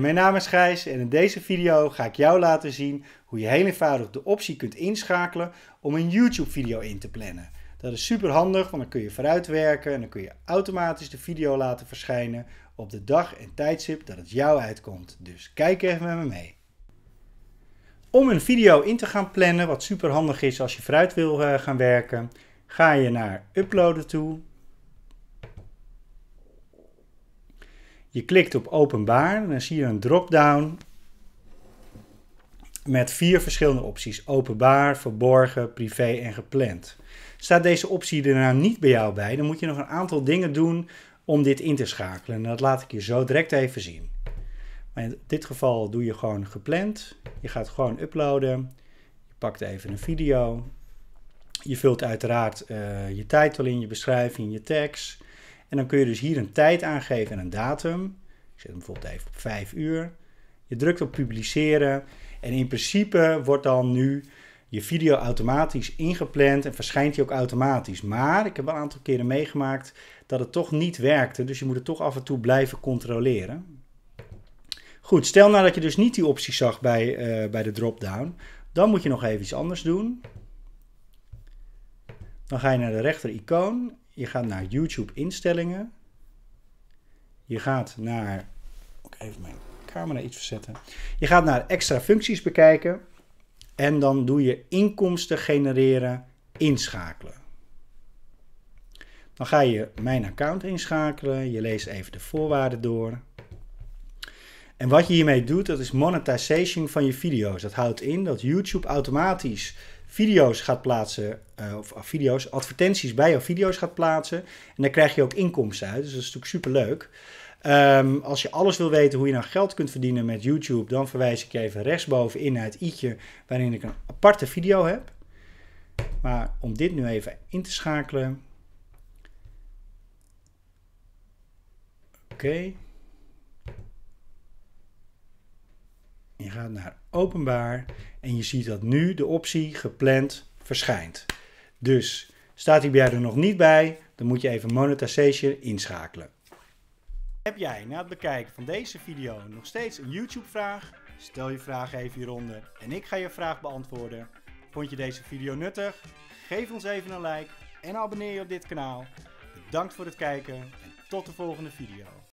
Mijn naam is Gijs en in deze video ga ik jou laten zien hoe je heel eenvoudig de optie kunt inschakelen om een YouTube video in te plannen. Dat is super handig, want dan kun je vooruit werken en dan kun je automatisch de video laten verschijnen op de dag en tijdstip dat het jou uitkomt. Dus kijk even met me mee. Om een video in te gaan plannen, wat super handig is als je vooruit wil eh, gaan werken, ga je naar uploaden toe Je klikt op openbaar en dan zie je een drop-down met vier verschillende opties. Openbaar, verborgen, privé en gepland. Staat deze optie er nou niet bij jou bij, dan moet je nog een aantal dingen doen om dit in te schakelen. En dat laat ik je zo direct even zien. Maar in dit geval doe je gewoon gepland. Je gaat gewoon uploaden. Je pakt even een video. Je vult uiteraard eh, je titel in, je beschrijving, je tekst. En dan kun je dus hier een tijd aangeven en een datum. Ik zet hem bijvoorbeeld even op 5 uur. Je drukt op publiceren. En in principe wordt dan nu je video automatisch ingepland en verschijnt hij ook automatisch. Maar ik heb een aantal keren meegemaakt dat het toch niet werkte. Dus je moet het toch af en toe blijven controleren. Goed, stel nou dat je dus niet die optie zag bij, eh, bij de drop-down. Dan moet je nog even iets anders doen. Dan ga je naar de rechter icoon je gaat naar YouTube instellingen. Je gaat naar. Ook even mijn camera iets verzetten. Je gaat naar extra functies bekijken. En dan doe je inkomsten genereren, inschakelen. Dan ga je mijn account inschakelen. Je leest even de voorwaarden door. En wat je hiermee doet, dat is monetization van je video's. Dat houdt in dat YouTube automatisch video's gaat plaatsen, eh, of ah, video's, advertenties bij jouw video's gaat plaatsen. En daar krijg je ook inkomsten uit. Dus dat is natuurlijk superleuk. Um, als je alles wil weten hoe je nou geld kunt verdienen met YouTube, dan verwijs ik je even rechtsbovenin naar het i'tje waarin ik een aparte video heb. Maar om dit nu even in te schakelen. Oké. gaat naar openbaar en je ziet dat nu de optie gepland verschijnt. Dus staat die bij jou er nog niet bij, dan moet je even monetization inschakelen. Heb jij na het bekijken van deze video nog steeds een YouTube vraag? Stel je vraag even hieronder en ik ga je vraag beantwoorden. Vond je deze video nuttig? Geef ons even een like en abonneer je op dit kanaal. Bedankt voor het kijken en tot de volgende video.